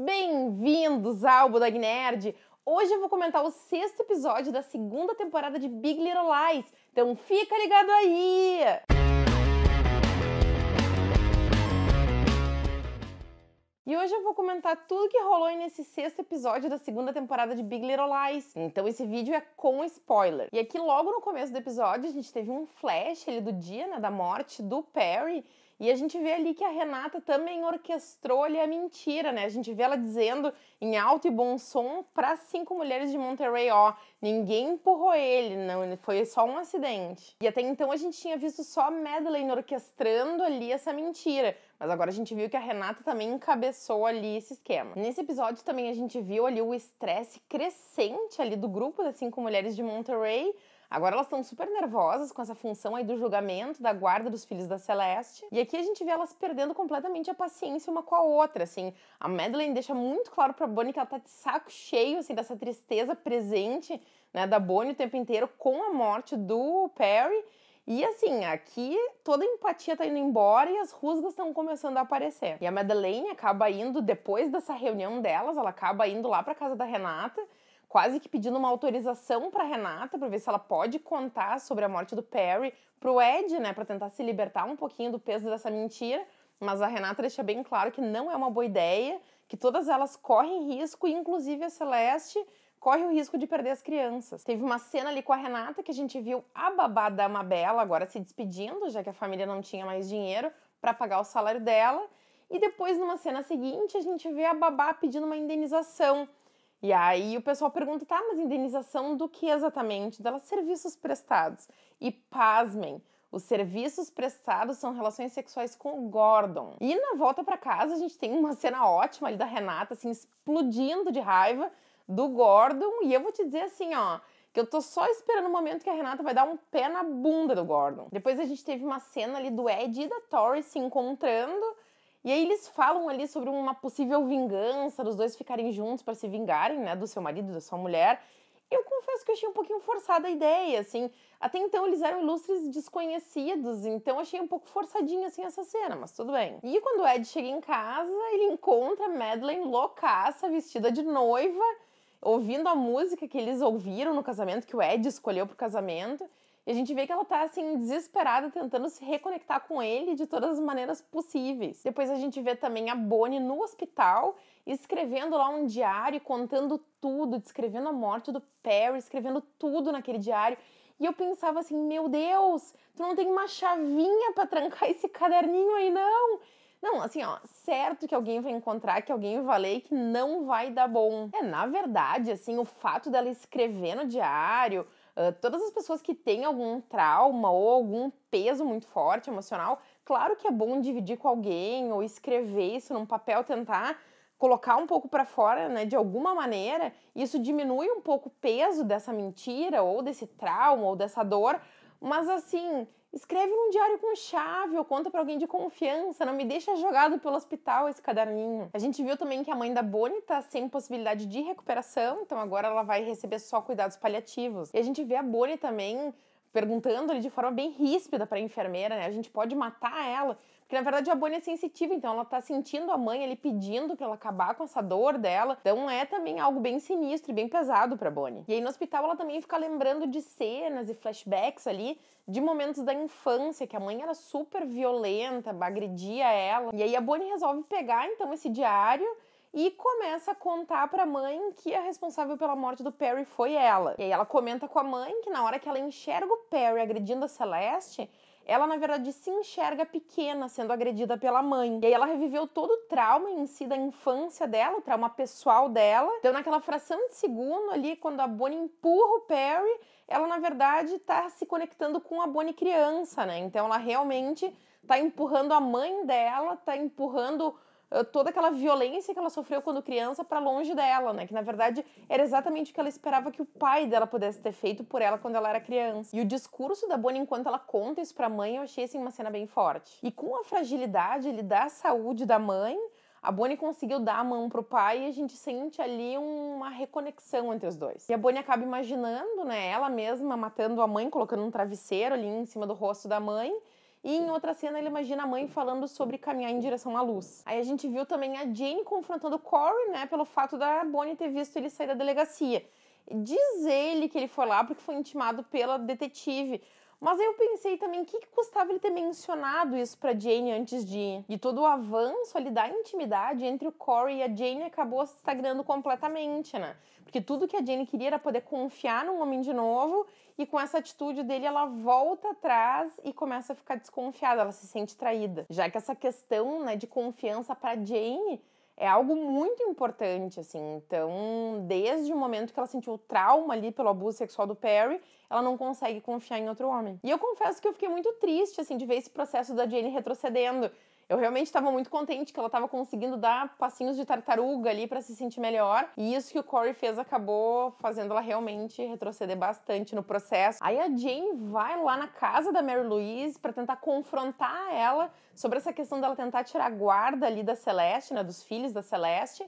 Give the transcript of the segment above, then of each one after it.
Bem-vindos ao Budag Nerd! Hoje eu vou comentar o sexto episódio da segunda temporada de Big Little Lies, então fica ligado aí! E hoje eu vou comentar tudo que rolou nesse sexto episódio da segunda temporada de Big Little Lies. Então esse vídeo é com spoiler. E aqui logo no começo do episódio a gente teve um flash ali do dia, né, da morte do Perry, e a gente vê ali que a Renata também orquestrou ali a mentira, né? A gente vê ela dizendo em alto e bom som para cinco mulheres de Monterrey, ó, ninguém empurrou ele, não, foi só um acidente. E até então a gente tinha visto só a Madeleine orquestrando ali essa mentira, mas agora a gente viu que a Renata também encabeçou ali esse esquema. Nesse episódio também a gente viu ali o estresse crescente ali do grupo das cinco mulheres de Monterrey, Agora elas estão super nervosas com essa função aí do julgamento, da guarda dos filhos da Celeste. E aqui a gente vê elas perdendo completamente a paciência uma com a outra, assim. A Madeleine deixa muito claro pra Bonnie que ela tá de saco cheio, assim, dessa tristeza presente, né, da Bonnie o tempo inteiro com a morte do Perry. E assim, aqui toda a empatia tá indo embora e as rusgas estão começando a aparecer. E a Madeleine acaba indo, depois dessa reunião delas, ela acaba indo lá pra casa da Renata quase que pedindo uma autorização para Renata para ver se ela pode contar sobre a morte do Perry pro Ed, né, para tentar se libertar um pouquinho do peso dessa mentira. Mas a Renata deixa bem claro que não é uma boa ideia, que todas elas correm risco, inclusive a Celeste corre o risco de perder as crianças. Teve uma cena ali com a Renata que a gente viu a babá da Amabela agora se despedindo, já que a família não tinha mais dinheiro para pagar o salário dela. E depois, numa cena seguinte, a gente vê a babá pedindo uma indenização e aí o pessoal pergunta, tá, mas indenização do que exatamente? Delas serviços prestados. E pasmem, os serviços prestados são relações sexuais com o Gordon. E na volta para casa a gente tem uma cena ótima ali da Renata, assim, explodindo de raiva do Gordon. E eu vou te dizer assim, ó, que eu tô só esperando o momento que a Renata vai dar um pé na bunda do Gordon. Depois a gente teve uma cena ali do Ed e da Tori se encontrando. E aí eles falam ali sobre uma possível vingança, dos dois ficarem juntos para se vingarem, né, do seu marido, da sua mulher. Eu confesso que eu achei um pouquinho forçada a ideia, assim. Até então eles eram ilustres desconhecidos, então achei um pouco forçadinha assim essa cena, mas tudo bem. E quando o Ed chega em casa, ele encontra Madeleine loucaça, vestida de noiva, ouvindo a música que eles ouviram no casamento, que o Ed escolheu pro casamento. E a gente vê que ela tá assim, desesperada, tentando se reconectar com ele de todas as maneiras possíveis. Depois a gente vê também a Bonnie no hospital, escrevendo lá um diário, contando tudo, descrevendo a morte do Perry, escrevendo tudo naquele diário. E eu pensava assim, meu Deus, tu não tem uma chavinha para trancar esse caderninho aí, não? Não, assim, ó, certo que alguém vai encontrar, que alguém vai ler que não vai dar bom. É, na verdade, assim, o fato dela escrever no diário, ah, todas as pessoas que têm algum trauma ou algum peso muito forte emocional, claro que é bom dividir com alguém ou escrever isso num papel, tentar colocar um pouco para fora, né, de alguma maneira, isso diminui um pouco o peso dessa mentira ou desse trauma ou dessa dor, mas assim, Escreve num diário com chave ou conta para alguém de confiança, não me deixa jogado pelo hospital esse caderninho. A gente viu também que a mãe da Bonnie tá sem possibilidade de recuperação, então agora ela vai receber só cuidados paliativos. E a gente vê a Bonnie também perguntando ali de forma bem ríspida para a enfermeira, né? A gente pode matar ela, porque na verdade a Bonnie é sensitiva, então ela tá sentindo a mãe ali pedindo para ela acabar com essa dor dela. Então é também algo bem sinistro e bem pesado para Bonnie. E aí no hospital ela também fica lembrando de cenas e flashbacks ali de momentos da infância que a mãe era super violenta, agredia ela. E aí a Bonnie resolve pegar então esse diário e começa a contar para a mãe que a responsável pela morte do Perry foi ela. E aí ela comenta com a mãe que na hora que ela enxerga o Perry agredindo a Celeste, ela na verdade se enxerga pequena sendo agredida pela mãe. E aí ela reviveu todo o trauma em si da infância dela, o trauma pessoal dela. Então naquela fração de segundo ali, quando a Bonnie empurra o Perry, ela na verdade tá se conectando com a Bonnie criança, né? Então ela realmente tá empurrando a mãe dela, tá empurrando eh, toda aquela violência que ela sofreu quando criança para longe dela, né? Que na verdade era exatamente o que ela esperava que o pai dela pudesse ter feito por ela quando ela era criança. E o discurso da Bonnie enquanto ela conta isso para a mãe, eu achei assim uma cena bem forte. E com a fragilidade ele dá a saúde da mãe, a Bonnie conseguiu dar a mão pro pai e a gente sente ali uma reconexão entre os dois. E a Bonnie acaba imaginando, né, ela mesma matando a mãe, colocando um travesseiro ali em cima do rosto da mãe e em outra cena, ele imagina a mãe falando sobre caminhar em direção à luz. Aí a gente viu também a Jane confrontando o Corey, né, pelo fato da Bonnie ter visto ele sair da delegacia. Diz ele que ele foi lá porque foi intimado pela detetive. Mas aí eu pensei também, o que, que, custava ele ter mencionado isso pra Jane antes de, de todo o avanço ali da intimidade entre o Corey e a Jane acabou se estagnando completamente, né? Porque tudo que a Jane queria era poder confiar num homem de novo e com essa atitude dele, ela volta atrás e começa a ficar desconfiada, ela se sente traída. Já que essa questão né, de confiança para Jane é algo muito importante, assim. Então, desde o momento que ela sentiu o trauma ali pelo abuso sexual do Perry, ela não consegue confiar em outro homem. E eu confesso que eu fiquei muito triste, assim, de ver esse processo da Jane retrocedendo. Eu realmente estava muito contente que ela estava conseguindo dar passinhos de tartaruga ali para se sentir melhor. E isso que o Corey fez acabou fazendo ela realmente retroceder bastante no processo. Aí a Jane vai lá na casa da Mary Louise para tentar confrontar ela sobre essa questão dela tentar tirar a guarda ali da Celeste, né, dos filhos da Celeste.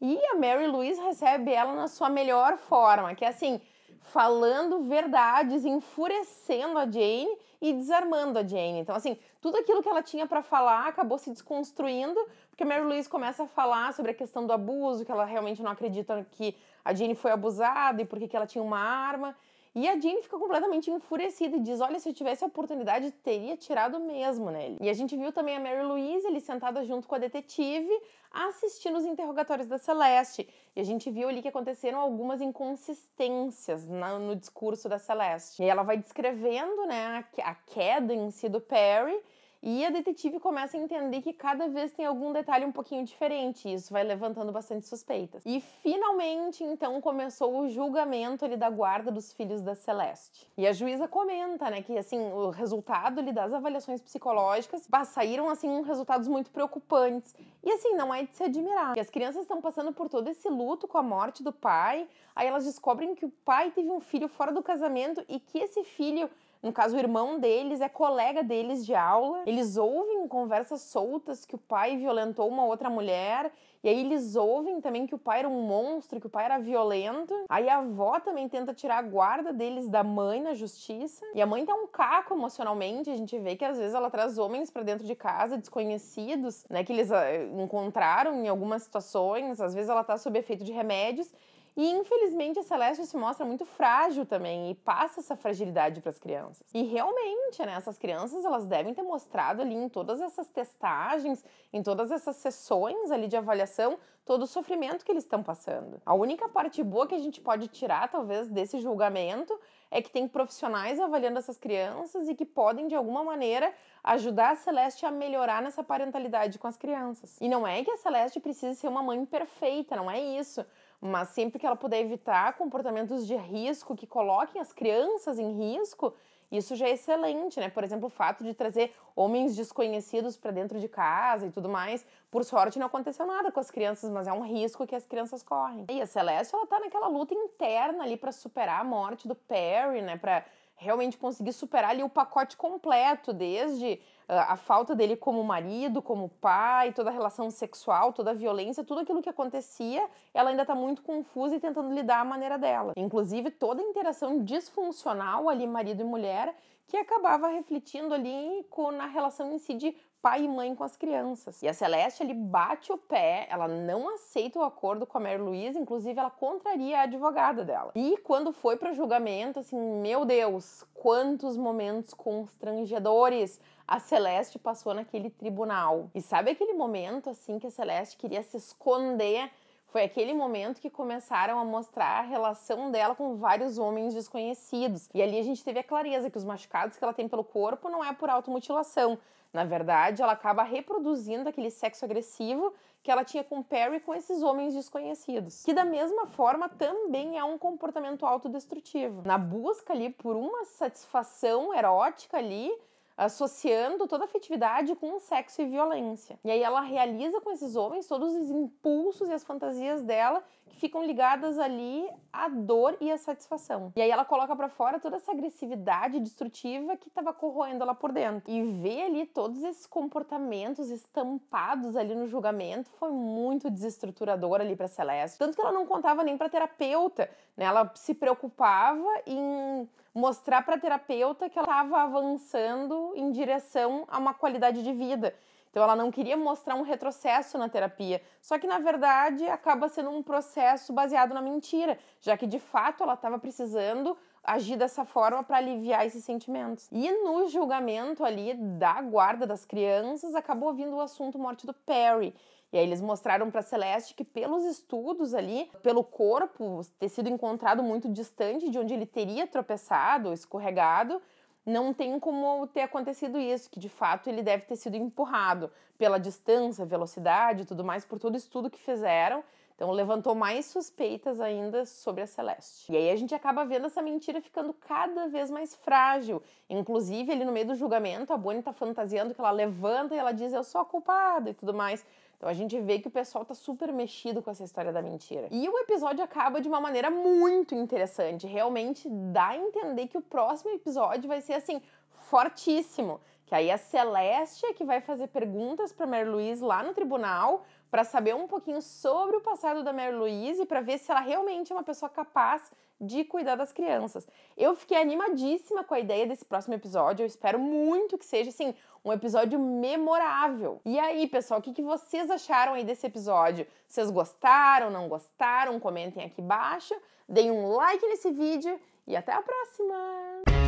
E a Mary Louise recebe ela na sua melhor forma, que é assim, falando verdades, enfurecendo a Jane e desarmando a Jane. Então, assim, tudo aquilo que ela tinha para falar acabou se desconstruindo, porque a Mary Louise começa a falar sobre a questão do abuso, que ela realmente não acredita que a Jane foi abusada e por que ela tinha uma arma. E a Jean fica completamente enfurecida e diz: Olha, se eu tivesse a oportunidade, teria tirado mesmo nele. E a gente viu também a Mary Louise ali sentada junto com a detetive, assistindo os interrogatórios da Celeste. E a gente viu ali que aconteceram algumas inconsistências na, no discurso da Celeste. E ela vai descrevendo né, a, a queda em si do Perry e a detetive começa a entender que cada vez tem algum detalhe um pouquinho diferente, e isso vai levantando bastante suspeitas. E finalmente, então, começou o julgamento ali da guarda dos filhos da Celeste. E a juíza comenta, né, que assim, o resultado ali das avaliações psicológicas saíram assim resultados muito preocupantes. E assim, não é de se admirar. E as crianças estão passando por todo esse luto com a morte do pai, aí elas descobrem que o pai teve um filho fora do casamento e que esse filho no caso, o irmão deles é colega deles de aula. Eles ouvem conversas soltas que o pai violentou uma outra mulher. E aí eles ouvem também que o pai era um monstro, que o pai era violento. Aí a avó também tenta tirar a guarda deles da mãe na justiça. E a mãe tá um caco emocionalmente. A gente vê que às vezes ela traz homens para dentro de casa, desconhecidos, né? Que eles eh, encontraram em algumas situações. Às vezes ela tá sob efeito de remédios. E infelizmente a Celeste se mostra muito frágil também e passa essa fragilidade para as crianças. E realmente, né, essas crianças elas devem ter mostrado ali em todas essas testagens, em todas essas sessões ali de avaliação, todo o sofrimento que eles estão passando. A única parte boa que a gente pode tirar talvez desse julgamento é que tem profissionais avaliando essas crianças e que podem de alguma maneira ajudar a Celeste a melhorar nessa parentalidade com as crianças. E não é que a Celeste precise ser uma mãe perfeita, não é isso mas sempre que ela puder evitar comportamentos de risco que coloquem as crianças em risco, isso já é excelente, né? Por exemplo, o fato de trazer homens desconhecidos para dentro de casa e tudo mais. Por sorte, não aconteceu nada com as crianças, mas é um risco que as crianças correm. E a Celeste, ela tá naquela luta interna ali para superar a morte do Perry, né? Para realmente conseguir superar ali o pacote completo, desde ah, a falta dele como marido, como pai, toda a relação sexual, toda a violência, tudo aquilo que acontecia, ela ainda está muito confusa e tentando lidar a maneira dela. Inclusive toda a interação disfuncional ali marido e mulher que acabava refletindo ali na relação em si de pai e mãe com as crianças. E a Celeste ele bate o pé, ela não aceita o acordo com a Mary Louise, inclusive ela contraria a advogada dela. E quando foi para julgamento, assim, meu Deus, quantos momentos constrangedores a Celeste passou naquele tribunal. E sabe aquele momento assim que a Celeste queria se esconder foi aquele momento que começaram a mostrar a relação dela com vários homens desconhecidos. E ali a gente teve a clareza que os machucados que ela tem pelo corpo não é por automutilação. Na verdade, ela acaba reproduzindo aquele sexo agressivo que ela tinha com Perry com esses homens desconhecidos. Que da mesma forma também é um comportamento autodestrutivo. Na busca ali por uma satisfação erótica ali, associando toda a afetividade com sexo e violência. E aí ela realiza com esses homens todos os impulsos e as fantasias dela que ficam ligadas ali à dor e à satisfação. E aí ela coloca para fora toda essa agressividade destrutiva que estava corroendo ela por dentro. E ver ali todos esses comportamentos estampados ali no julgamento foi muito desestruturador ali para Celeste. Tanto que ela não contava nem para terapeuta, né? Ela se preocupava em mostrar para terapeuta que ela estava avançando em direção a uma qualidade de vida. Então ela não queria mostrar um retrocesso na terapia, só que na verdade acaba sendo um processo baseado na mentira, já que de fato ela estava precisando agir dessa forma para aliviar esses sentimentos. E no julgamento ali da guarda das crianças acabou vindo o assunto morte do Perry. E aí eles mostraram para Celeste que pelos estudos ali, pelo corpo ter sido encontrado muito distante de onde ele teria tropeçado ou escorregado, não tem como ter acontecido isso, que de fato ele deve ter sido empurrado pela distância, velocidade e tudo mais, por todo estudo que fizeram. Então levantou mais suspeitas ainda sobre a Celeste. E aí a gente acaba vendo essa mentira ficando cada vez mais frágil. Inclusive, ali no meio do julgamento, a Bonnie tá fantasiando que ela levanta e ela diz: Eu sou a culpada e tudo mais. Então a gente vê que o pessoal tá super mexido com essa história da mentira. E o episódio acaba de uma maneira muito interessante. Realmente dá a entender que o próximo episódio vai ser assim fortíssimo. Que aí a Celeste é que vai fazer perguntas para Mary Louise lá no tribunal para saber um pouquinho sobre o passado da Mary Louise e para ver se ela realmente é uma pessoa capaz de cuidar das crianças. Eu fiquei animadíssima com a ideia desse próximo episódio. Eu espero muito que seja assim um episódio memorável. E aí, pessoal, o que, que vocês acharam aí desse episódio? Vocês gostaram? Não gostaram? Comentem aqui embaixo, deem um like nesse vídeo e até a próxima.